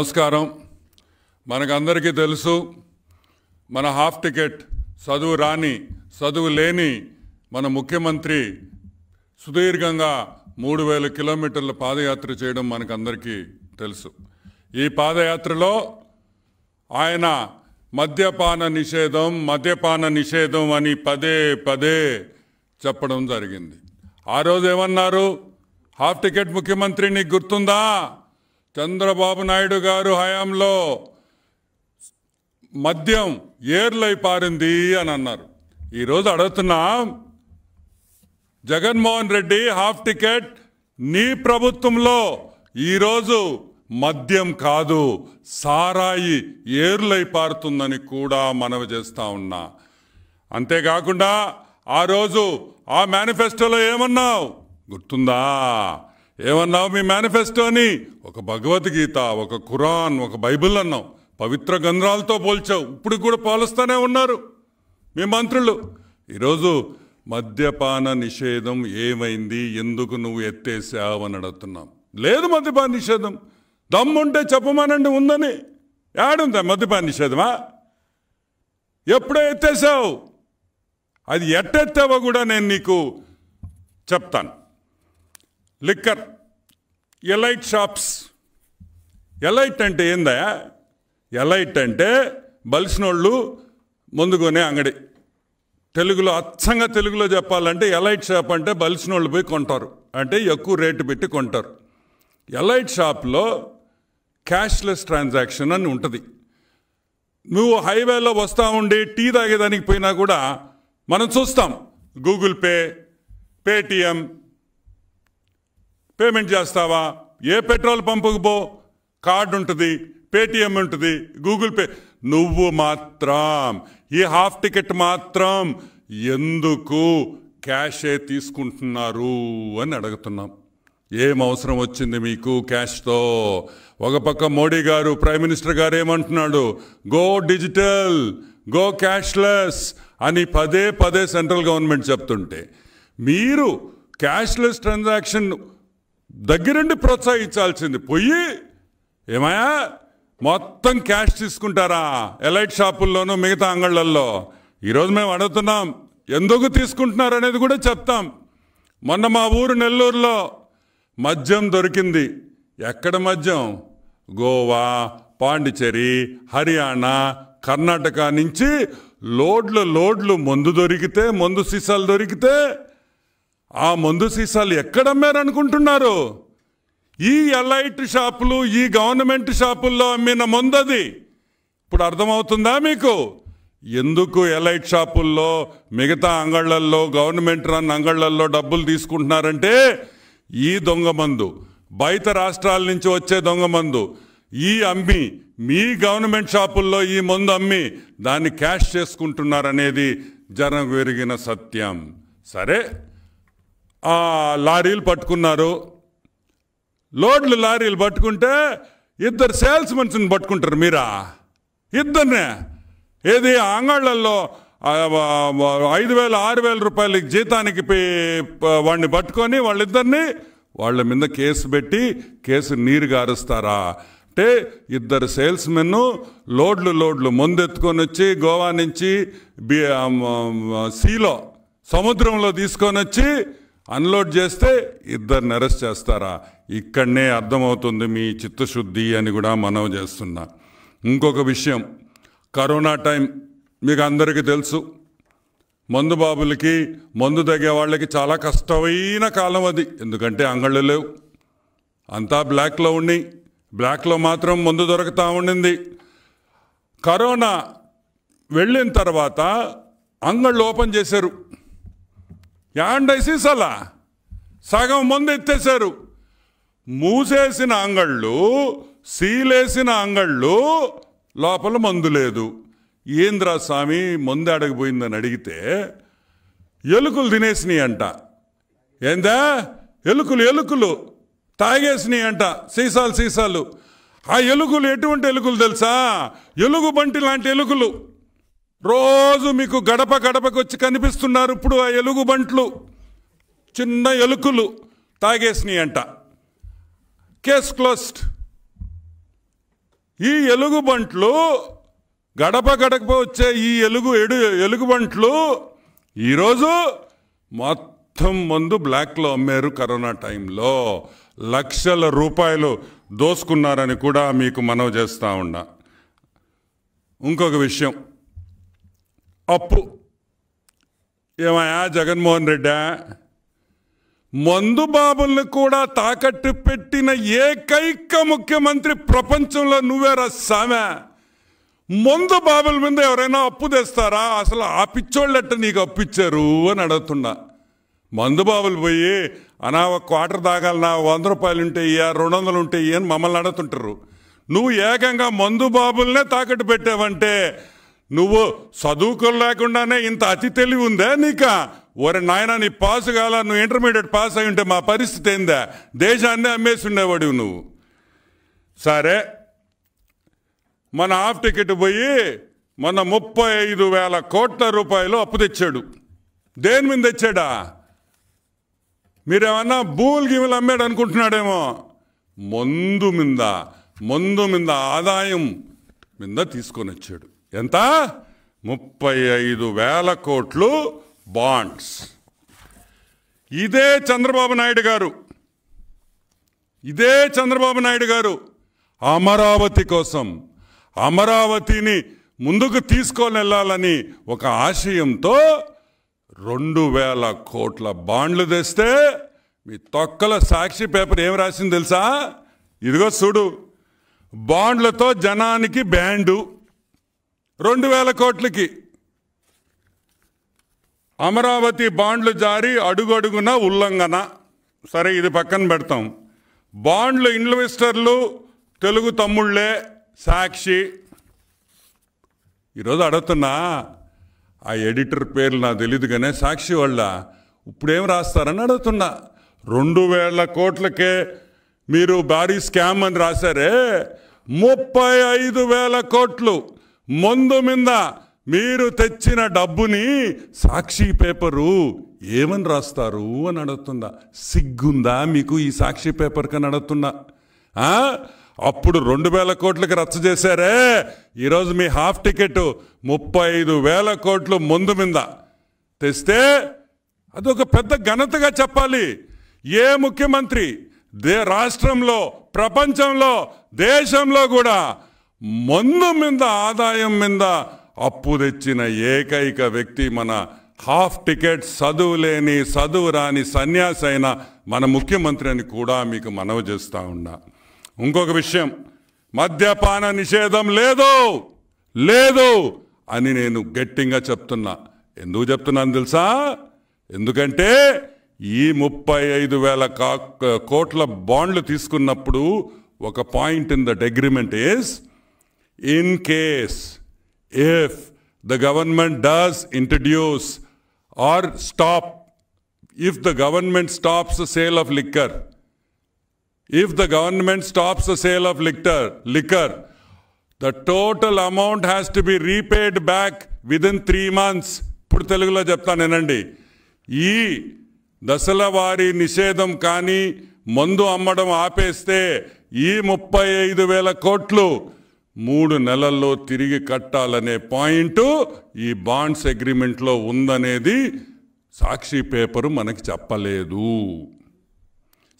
నమస్కారం మనకందరికీ తెలుసు మన హాఫ్ టికెట్ చదువు రాని చదువు లేని మన ముఖ్యమంత్రి సుదీర్ఘంగా మూడు వేల కిలోమీటర్ల పాదయాత్ర చేయడం మనకందరికీ తెలుసు ఈ పాదయాత్రలో ఆయన మద్యపాన నిషేధం మద్యపాన నిషేధం అని పదే పదే చెప్పడం జరిగింది ఆ రోజు ఏమన్నారు హాఫ్ టికెట్ ముఖ్యమంత్రి నీకు గుర్తుందా చంద్రబాబు నాయుడు గారు హయాంలో మద్యం ఏర్లై పారింది అని అన్నారు ఈరోజు అడుగుతున్నా జగన్మోహన్ రెడ్డి హాఫ్ టికెట్ నీ ప్రభుత్వంలో ఈరోజు మద్యం కాదు సారాయి ఏర్లై పారుతుందని కూడా మనవి చేస్తా ఉన్నా అంతేకాకుండా ఆ రోజు ఆ మేనిఫెస్టోలో ఏమన్నావు గుర్తుందా ఏమన్నావు మీ అని ఒక భగవద్గీత ఒక ఖురాన్ ఒక బైబిల్ అన్నావు పవిత్ర గంధ్రాలతో పోల్చావు ఇప్పుడు కూడా పోలుస్తూనే ఉన్నారు మీ మంత్రులు ఈరోజు మద్యపాన నిషేధం ఏమైంది ఎందుకు నువ్వు ఎత్తేసావని అడుగుతున్నాం లేదు మద్యపాన నిషేధం దమ్ముంటే చెప్పమనండి ఉందని ఏడుందా మద్యపాన నిషేధమా ఎప్పుడో ఎత్తేసావు అది ఎట్టెత్తావో కూడా నేను నీకు చెప్తాను లిక్కర్ ఎలైట్ షాప్స్ ఎలైట్ అంటే ఏందా ఎలైట్ అంటే బలిసినోళ్ళు ముందుకునే అంగడి తెలుగులో అచ్చంగా తెలుగులో చెప్పాలంటే ఎలైట్ షాప్ అంటే బలిసినోళ్ళు పోయి కొంటారు అంటే ఎక్కువ రేటు పెట్టి కొంటారు ఎలైట్ షాప్లో క్యాష్లెస్ ట్రాన్సాక్షన్ అని ఉంటుంది నువ్వు హైవేలో వస్తూ ఉండి టీ తాగేదానికి పోయినా కూడా మనం చూస్తాం గూగుల్ పే పేటిఎం పేమెంట్ చేస్తావా ఏ పెట్రోల్ పంపుకు పో కార్డు ఉంటుంది పేటిఎం ఉంటుంది గూగుల్ పే నువ్వు మాత్రం ఈ హాఫ్ టికెట్ మాత్రం ఎందుకు క్యాషే తీసుకుంటున్నారు అని అడుగుతున్నాం ఏం అవసరం వచ్చింది మీకు క్యాష్తో ఒక పక్క మోడీ గారు ప్రైమ్ మినిస్టర్ గారు ఏమంటున్నాడు గో డిజిటల్ గో క్యాష్లెస్ అని పదే పదే సెంట్రల్ గవర్నమెంట్ చెప్తుంటే మీరు క్యాష్లెస్ ట్రాన్సాక్షన్ దగ్గరుండి ప్రోత్సహించాల్సింది పోయి ఏమయ్యా మొత్తం క్యాష్ తీసుకుంటారా ఎలైట్ షాపుల్లోనూ మిగతా అంగళ్ళల్లో ఈరోజు మేము అడుగుతున్నాం ఎందుకు తీసుకుంటున్నారు అనేది కూడా చెప్తాం మొన్న మా ఊరు నెల్లూరులో మద్యం దొరికింది ఎక్కడ మద్యం గోవా పాండిచేరి హర్యానా కర్ణాటక నుంచి లోడ్లు లోడ్లు మందు దొరికితే మందు సీసాలు దొరికితే ఆ మందు సీసాలు ఎక్కడమ్మారనుకుంటున్నారు ఈ ఎలైట్ షాపులు ఈ గవర్నమెంట్ షాపుల్లో అమ్మిన మందు అది ఇప్పుడు అర్థమవుతుందా మీకు ఎందుకు ఎలైట్ షాపుల్లో మిగతా అంగళ్లల్లో గవర్నమెంట్ రన్ అంగళ్లల్లో డబ్బులు తీసుకుంటున్నారంటే ఈ దొంగ మందు బయట రాష్ట్రాల నుంచి వచ్చే దొంగ మందు ఈ అమ్మి మీ గవర్నమెంట్ షాపుల్లో ఈ మందు అమ్మి దాన్ని క్యాష్ చేసుకుంటున్నారనేది జనం విరిగిన సత్యం సరే లారీలు పట్టుకున్నారు లోడ్లు లారీలు పట్టుకుంటే ఇద్దరు సేల్స్ మెన్స్ని పట్టుకుంటారు మీరా ఇద్దరినే ఏది అంగళ్ళల్లో ఐదు వేల ఆరు వేల రూపాయలకి జీతానికి వాడిని పట్టుకొని వాళ్ళిద్దరిని వాళ్ళ మీద కేసు పెట్టి కేసు నీరు గారుస్తారా అంటే ఇద్దరు సేల్స్ మెన్ను లోడ్లు లోడ్లు ముందెత్తుకొని వచ్చి గోవా నుంచి సీలో సముద్రంలో తీసుకొని వచ్చి అన్లోడ్ చేస్తే ఇద్దరిని అరెస్ట్ చేస్తారా ఇక్కడనే అర్థమవుతుంది మీ చిత్తశుద్ధి అని కూడా మనవి చేస్తున్నా ఇంకొక విషయం కరోనా టైం మీకు అందరికీ తెలుసు మందు బాబులకి మందు తగ్గే వాళ్ళకి చాలా కష్టమైన కాలం అది ఎందుకంటే అంగళ్ళు లేవు అంతా బ్లాక్లో ఉండి బ్లాక్లో మాత్రం మందు దొరుకుతూ ఉండింది కరోనా వెళ్ళిన తర్వాత అంగళ్ళు ఓపెన్ చేశారు యాండై సీసాల సగం మంది ఎత్తేసారు మూసేసిన అంగళ్ళు సీలేసిన అంగళ్ళు లోపల మందు లేదు ఏంద్రా స్వామి మందు అడగిపోయిందని అడిగితే ఎలుకలు తినేసినాయి అంట ఏందా ఎలుకలు ఎలుకలు తాగేసినాయి అంట సీసాలు సీసాలు ఆ ఎలుకలు ఎటువంటి ఎలుకలు తెలుసా ఎలుగు బంటి లాంటి ఎలుకలు రోజు మీకు గడప గడపకు వచ్చి కనిపిస్తున్నారు ఇప్పుడు ఆ ఎలుగుబంట్లు చిన్న ఎలుకలు తాగేసినాయి అంట కేస్ క్లోజ్డ్ ఈ ఎలుగుబంట్లు గడప గడప వచ్చే ఈ ఎలుగు ఎడు ఎలుగుబంట్లు ఈరోజు మొత్తం మందు బ్లాక్లో అమ్మారు కరోనా టైంలో లక్షల రూపాయలు దోసుకున్నారని కూడా మీకు మనవి చేస్తూ ఉన్నా ఇంకొక విషయం అప్పు ఏమయ్యా జగన్మోహన్ రెడ్డా మందు బాబుల్ని కూడా తాకట్టు పెట్టిన ఏకైక ముఖ్యమంత్రి ప్రపంచంలో నువ్వే సామె మందు బాబుల మీద ఎవరైనా అప్పు తెస్తారా అసలు ఆ పిచ్చోళ్ళట్ట నీకు అప్పిచ్చారు అని అడుగుతున్నా మందు బాబులు పోయి అనా ఒక క్వార్టర్ నా వంద రూపాయలు ఉంటాయి రెండు వందలు ఉంటాయి అని మమ్మల్ని అడుగుతుంటారు నువ్వు ఏకంగా మందు బాబుల్నే తాకట్టు పెట్టావంటే నువ్వు చదువుకులు లేకుండానే ఇంత అతి తెలివి ఉందా నీక ఒరే నాయన నీ పాస్ కాల నువ్వు ఇంటర్మీడియట్ పాస్ అయి ఉంటే మా పరిస్థితి ఏందా దేశాన్ని అమ్మేసి ఉండేవాడు నువ్వు సరే మన హాఫ్ టికెట్ పోయి మన ముప్పై ఐదు వేల కోట్ల రూపాయలు అప్పు తెచ్చాడు దేని మీద తెచ్చాడా మీరేమన్నా భూలు గిములు అమ్మాడు అనుకుంటున్నాడేమో ముందు మీద ముందు మీద ఆదాయం మీద తీసుకొని వచ్చాడు ఎంత ముప్పై ఐదు వేల కోట్లు బాండ్స్ ఇదే చంద్రబాబు నాయుడు గారు ఇదే చంద్రబాబు నాయుడు గారు అమరావతి కోసం అమరావతిని ముందుకు తీసుకొని వెళ్ళాలని ఒక ఆశయంతో రెండు వేల కోట్ల బాండ్లు తెస్తే మీ తొక్కల సాక్షి పేపర్ ఏం రాసింది తెలుసా ఇదిగో చూడు బాండ్లతో జనానికి బ్యాండు రెండు వేల కోట్లకి అమరావతి బాండ్లు జారి అడుగడుగున ఉల్లంఘన సరే ఇది పక్కన పెడతాం బాండ్లు ఇన్వెస్టర్లు తెలుగు తమ్ముళ్ళే సాక్షి ఈరోజు అడుగుతున్నా ఆ ఎడిటర్ పేర్లు నాకు తెలియదు కానీ సాక్షి వాళ్ళ ఇప్పుడేం రాస్తారని అడుగుతున్నా రెండు వేల కోట్లకే మీరు భారీ స్కామ్ అని రాశారే ముప్పై ఐదు వేల కోట్లు ముందు మీద మీరు తెచ్చిన డబ్బుని సాక్షి పేపరు ఏమని రాస్తారు అని అడుగుతుందా సిగ్గుందా మీకు ఈ సాక్షి పేపర్కి కని అడుగుతున్నా అప్పుడు రెండు వేల కోట్లకి రచ్చ చేశారే ఈరోజు మీ హాఫ్ టికెట్ ముప్పై ఐదు వేల కోట్లు ముందు మీద తెస్తే అది ఒక పెద్ద ఘనతగా చెప్పాలి ఏ ముఖ్యమంత్రి దే రాష్ట్రంలో ప్రపంచంలో దేశంలో కూడా మందు మీద ఆదాయం మీద అప్పు తెచ్చిన ఏకైక వ్యక్తి మన హాఫ్ టికెట్ చదువు లేని చదువు రాని సన్యాసి అయిన మన ముఖ్యమంత్రి అని కూడా మీకు మనవి చేస్తూ ఉన్నా ఇంకొక విషయం మద్యపాన నిషేధం లేదు లేదు అని నేను గట్టిగా చెప్తున్నా ఎందుకు చెప్తున్నాను తెలుసా ఎందుకంటే ఈ ముప్పై ఐదు వేల కా కోట్ల బాండ్లు తీసుకున్నప్పుడు ఒక point in that agreement is in case if the government does introduce or stop, if the government stops the sale of liquor, if the government stops the sale of liquor, liquor, the total amount has to be repaid back within three months ఇప్పుడు తెలుగులో చెప్తానేనండి ఈ దశల వారి నిషేధం కానీ మందు అమ్మడం ఆపేస్తే ఈ ముప్పై ఐదు వేల కోట్లు మూడు నెలల్లో తిరిగి కట్టాలనే పాయింట్ ఈ బాండ్స్ అగ్రిమెంట్లో ఉందనేది సాక్షి పేపరు మనకి చెప్పలేదు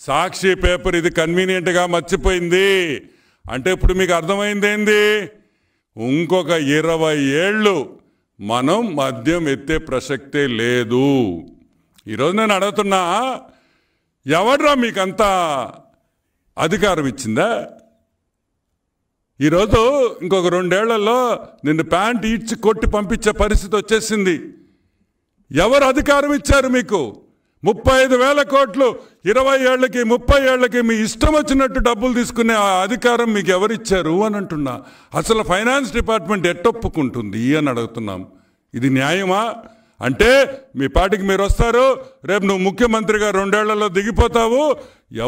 సాక్షి పేపర్ ఇది కన్వీనియంట్గా మర్చిపోయింది అంటే ఇప్పుడు మీకు అర్థమైంది ఏంది ఇంకొక ఇరవై ఏళ్ళు మనం మద్యం ఎత్తే ప్రసక్తే లేదు ఈరోజు నేను అడుగుతున్నా ఎవడ్రా మీకంతా అధికారం ఇచ్చిందా ఈరోజు ఇంకొక రెండేళ్లలో నిన్ను ప్యాంట్ ఇడ్చి కొట్టి పంపించే పరిస్థితి వచ్చేసింది ఎవరు అధికారం ఇచ్చారు మీకు ముప్పై ఐదు వేల కోట్లు ఇరవై ఏళ్ళకి ముప్పై ఏళ్ళకి మీ ఇష్టం వచ్చినట్టు డబ్బులు తీసుకునే ఆ అధికారం మీకు ఎవరిచ్చారు అని అంటున్నా అసలు ఫైనాన్స్ డిపార్ట్మెంట్ ఎట్టొప్పుకుంటుంది అని అడుగుతున్నాం ఇది న్యాయమా అంటే మీ పార్టీకి మీరు వస్తారు రేపు నువ్వు ముఖ్యమంత్రిగా రెండేళ్లలో దిగిపోతావు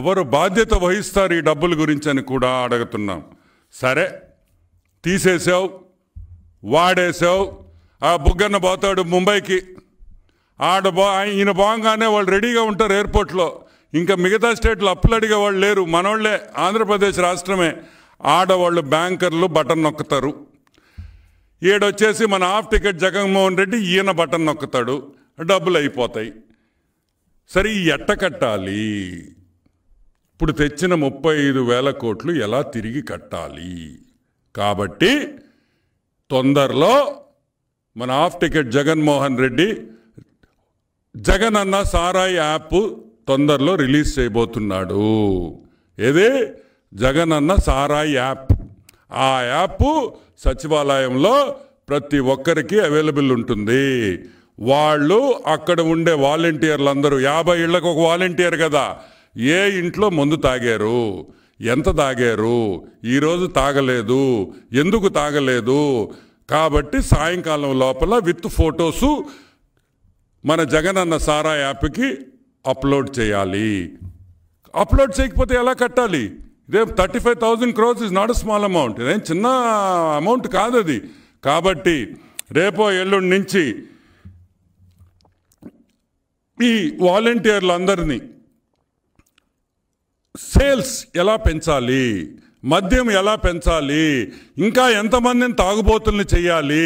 ఎవరు బాధ్యత వహిస్తారు ఈ డబ్బుల గురించి అని కూడా అడుగుతున్నాం సరే తీసేసావు వాడేసావు ఆ బుగ్గన్న పోతాడు ముంబైకి ఆడ బా ఈయన బాగానే వాళ్ళు రెడీగా ఉంటారు ఎయిర్పోర్ట్లో ఇంకా మిగతా స్టేట్లు అప్పులు అడిగే వాళ్ళు లేరు మనోళ్ళే ఆంధ్రప్రదేశ్ రాష్ట్రమే ఆడవాళ్ళు బ్యాంకర్లు బటన్ నొక్కుతారు ఈడొచ్చేసి మన హాఫ్ టికెట్ జగన్మోహన్ రెడ్డి ఈయన బటన్ నొక్కుతాడు డబ్బులు అయిపోతాయి సరే ఎట్ట కట్టాలి ఇప్పుడు తెచ్చిన ముప్పై ఐదు వేల కోట్లు ఎలా తిరిగి కట్టాలి కాబట్టి తొందరలో మన ఆఫ్ టికెట్ జగన్మోహన్ రెడ్డి జగన్ అన్న సారాయి యాప్ తొందరలో రిలీజ్ చేయబోతున్నాడు ఏది జగన్ అన్న సారాయి యాప్ ఆ యాప్ సచివాలయంలో ప్రతి ఒక్కరికి అవైలబుల్ ఉంటుంది వాళ్ళు అక్కడ ఉండే వాలంటీర్లు అందరూ యాభై ఇళ్లకు ఒక వాలంటీర్ కదా ఏ ఇంట్లో మందు తాగారు ఎంత తాగారు ఈరోజు తాగలేదు ఎందుకు తాగలేదు కాబట్టి సాయంకాలం లోపల విత్ ఫొటోసు మన జగనన్న సారా యాప్కి అప్లోడ్ చేయాలి అప్లోడ్ చేయకపోతే ఎలా కట్టాలి రేపు thirty five thousand crores is not small amount ఇదేం చిన్న అమౌంట్ కాదు అది కాబట్టి రేపో ఎల్లుండి నుంచి ఈ వాలంటీర్లు అందరినీ సేల్స్ ఎలా పెంచాలి మద్యం ఎలా పెంచాలి ఇంకా ఎంతమందిని తాగుబోతుల్ని చేయాలి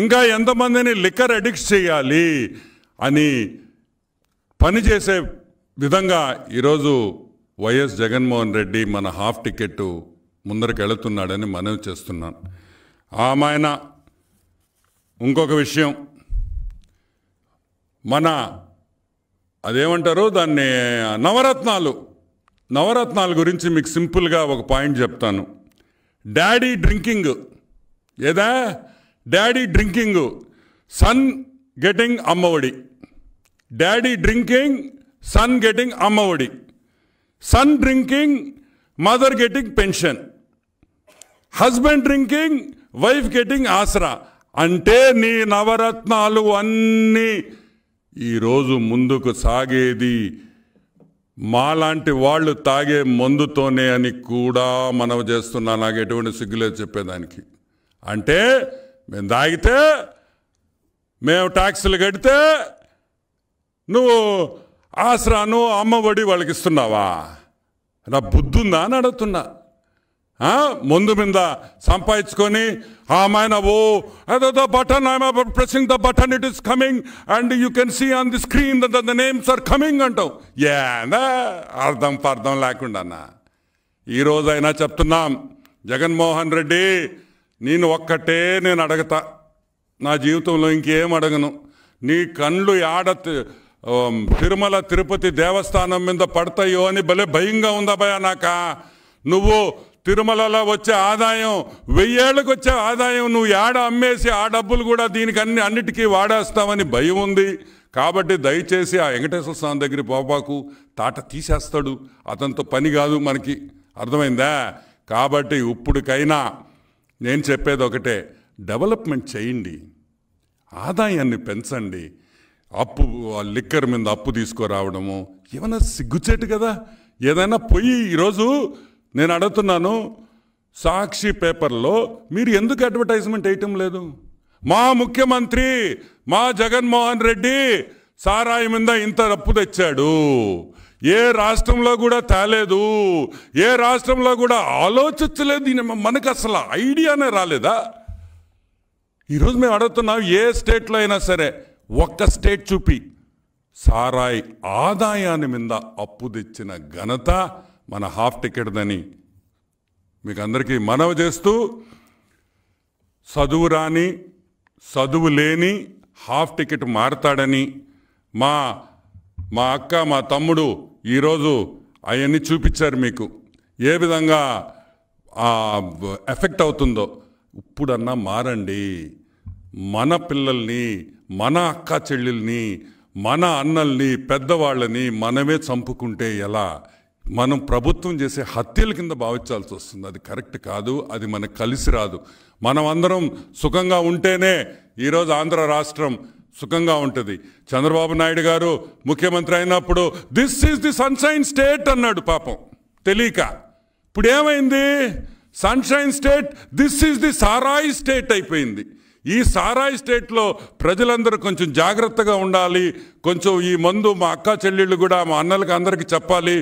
ఇంకా ఎంతమందిని లిక్కర్ అడిక్ట్ చేయాలి అని పనిచేసే విధంగా ఈరోజు వైఎస్ జగన్మోహన్ రెడ్డి మన హాఫ్ టికెట్ ముందరికి వెళుతున్నాడని మనవి చేస్తున్నాను ఆమాయన ఇంకొక విషయం మన అదేమంటారు దాన్ని నవరత్నాలు నవరత్నాల గురించి మీకు సింపుల్గా ఒక పాయింట్ చెప్తాను డాడీ డ్రింకింగ్ ఏదా daddy drinking son getting Ammavodi daddy drinking son getting Ammavodi son drinking mother getting pension husband drinking wife getting Aasara అంటే నీ నవరత్నాలు అన్నీ ఈరోజు ముందుకు సాగేది మాలాంటి వాళ్ళు తాగే మందుతోనే అని కూడా మనం చేస్తున్నా నాకు ఎటువంటి సిగ్గులేదు చెప్పేదానికి అంటే మేము తాగితే మేము ట్యాక్సులు కడితే నువ్వు ఆసరాను అమ్మఒడి వాళ్ళకి ఇస్తున్నావా నా బుద్ధుందా అని అడుగుతున్నా ముందు మీద సంపాదించుకొని ఆమెన ఓ అదో button I pressing the button it is coming and you can see on the screen the names are coming అంటావు ఏందా అర్థం పర్థం లేకుండా అన్న ఈరోజైనా చెప్తున్నాం జగన్మోహన్ రెడ్డి నేను ఒక్కటే నేను అడగతా నా జీవితంలో ఇంకేం అడగను నీ కళ్ళు ఆడ తిరుమల తిరుపతి దేవస్థానం మీద పడతాయో అని భలే భయంగా ఉందా భయా నాక నువ్వు తిరుమలలో వచ్చే ఆదాయం వెయ్యేళ్ళకు వచ్చే ఆదాయం నువ్వు ఏడ అమ్మేసి ఆ డబ్బులు కూడా దీనికి అన్ని అన్నిటికీ వాడేస్తావని భయం ఉంది కాబట్టి దయచేసి ఆ వెంకటేశ్వర స్వామి దగ్గర పోపాకు తాట తీసేస్తాడు అతనితో పని కాదు మనకి అర్థమైందా కాబట్టి ఇప్పుడుకైనా నేను చెప్పేది ఒకటే డెవలప్మెంట్ చేయండి ఆదాయాన్ని పెంచండి అప్పు లిక్కర్ మీద అప్పు తీసుకురావడము ఏమైనా సిగ్గుచేటు కదా ఏదైనా పొయ్యి ఈరోజు నేను అడుగుతున్నాను సాక్షి పేపర్లో మీరు ఎందుకు అడ్వర్టైజ్మెంట్ వేయటం లేదు మా ముఖ్యమంత్రి మా జగన్మోహన్ రెడ్డి సారాయి మీద ఇంత అప్పు తెచ్చాడు ఏ రాష్ట్రంలో కూడా తేలేదు ఏ రాష్ట్రంలో కూడా ఆలోచించలేదు దీని మనకు అసలు ఐడియానే రాలేదా ఈరోజు మేము అడుగుతున్నాం ఏ స్టేట్లో అయినా సరే ఒక్క స్టేట్ చూపి సారాయి ఆదాయాన్ని మీద అప్పు తెచ్చిన ఘనత మన హాఫ్ టికెట్దని మీకు అందరికీ మనవి చేస్తూ చదువు రాని చదువు లేని హాఫ్ టికెట్ మారతాడని మా మా అక్క మా తమ్ముడు ఈరోజు అవన్నీ చూపించారు మీకు ఏ విధంగా ఎఫెక్ట్ అవుతుందో ఇప్పుడన్నా మారండి మన పిల్లల్ని మన అక్క చెల్లెల్ని మన అన్నల్ని పెద్దవాళ్ళని మనమే చంపుకుంటే ఎలా మనం ప్రభుత్వం చేసే హత్యల కింద భావించాల్సి వస్తుంది అది కరెక్ట్ కాదు అది మనకు కలిసి రాదు మనం అందరం సుఖంగా ఉంటేనే ఈరోజు ఆంధ్ర రాష్ట్రం సుఖంగా ఉంటుంది చంద్రబాబు నాయుడు గారు ముఖ్యమంత్రి అయినప్పుడు this is the sunshine state అన్నాడు పాపం తెలియక ఇప్పుడు ఏమైంది sunshine state this is the sarayi state అయిపోయింది ఈ సారాయి స్టేట్లో ప్రజలందరూ కొంచెం జాగ్రత్తగా ఉండాలి కొంచెం ఈ మందు మా అక్క చెల్లెళ్ళు కూడా మా అన్నలకి అందరికీ చెప్పాలి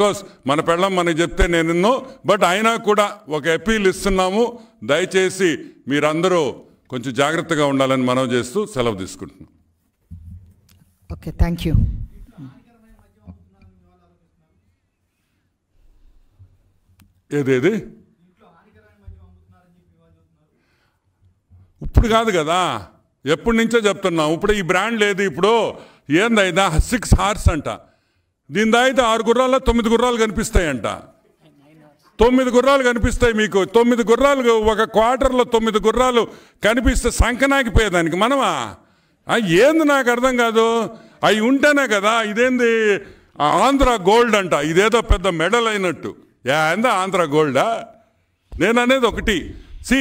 కోర్స్ మన పెళ్ళం మనకి చెప్తే నేను బట్ అయినా కూడా ఒక అపీల్ ఇస్తున్నాము దయచేసి మీరందరూ కొంచెం జాగ్రత్తగా ఉండాలని మనం చేస్తూ సెలవు తీసుకుంటున్నాం ఓకే థ్యాంక్ యూ ఏదేది ఇప్పుడు కాదు కదా ఎప్పటి నుంచో చెప్తున్నాం ఇప్పుడు ఈ బ్రాండ్ లేదు ఇప్పుడు ఏందైనా సిక్స్ హార్స్ అంట దీని దాయితే ఆరు గుర్రాల్లో తొమ్మిది గుర్రాలు కనిపిస్తాయంట తొమ్మిది గుర్రాలు కనిపిస్తాయి మీకు తొమ్మిది గుర్రాలు ఒక క్వార్టర్లో తొమ్మిది గుర్రాలు కనిపిస్తే సంకనాకిపోయేదానికి మనమా ఏంది నాకు అర్థం కాదు అవి ఉంటేనే కదా ఇదేంది ఆంధ్ర గోల్డ్ అంట ఇదేదో పెద్ద మెడల్ అయినట్టు ఏందా ఆంధ్ర గోల్డా నేననేది ఒకటి సి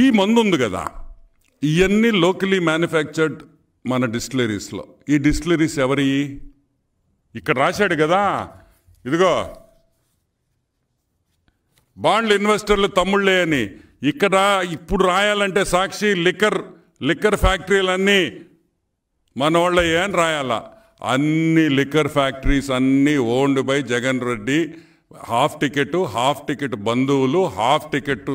ఈ మందు ఉంది కదా ఇవన్నీ లోకలీ మ్యానుఫ్యాక్చర్డ్ మన డిస్టిలరీస్లో ఈ డిస్టిలరీస్ ఎవరి ఇక్కడ రాశాడు కదా ఇదిగో బాండ్లు ఇన్వెస్టర్లు తమ్ముళ్ళే అని ఇక్కడ ఇప్పుడు రాయాలంటే సాక్షి లిక్కర్ లిక్కర్ ఫ్యాక్టరీలన్నీ వాళ్ళ అని రాయాలా అన్ని లిక్కర్ ఫ్యాక్టరీస్ అన్నీ owned by Jagan Reddy half ticket half ticket బంధువులు half ticket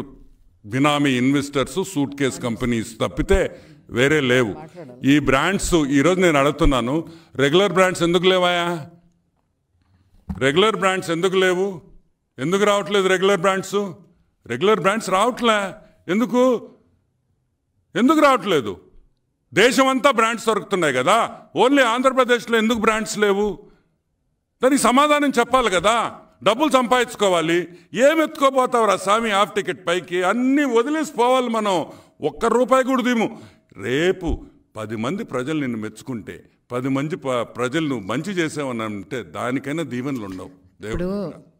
benami investors suitcase companies తప్పితే వేరే లేవు ఈ బ్రాండ్స్ ఈరోజు నేను అడుగుతున్నాను రెగ్యులర్ బ్రాండ్స్ ఎందుకు లేవాయా రెగ్యులర్ బ్రాండ్స్ ఎందుకు లేవు ఎందుకు రావట్లేదు రెగ్యులర్ బ్రాండ్స్ రెగ్యులర్ బ్రాండ్స్ రావట్లే ఎందుకు ఎందుకు రావట్లేదు దేశమంతా బ్రాండ్స్ దొరుకుతున్నాయి కదా ఓన్లీ ఆంధ్రప్రదేశ్లో ఎందుకు బ్రాండ్స్ లేవు దానికి సమాధానం చెప్పాలి కదా డబ్బులు సంపాదించుకోవాలి ఏమి ఎత్తుకోపోతావురా స్వామి హాఫ్ టికెట్ పైకి అన్నీ వదిలేసి పోవాలి మనం ఒక్క రూపాయి కూడా దీము రేపు పది మంది ప్రజలు నిన్ను మెచ్చుకుంటే పది మంది ప్రజలు మంచి చేసావని అంటే దానికైనా దీవెనలు ఉండవు దేవుడు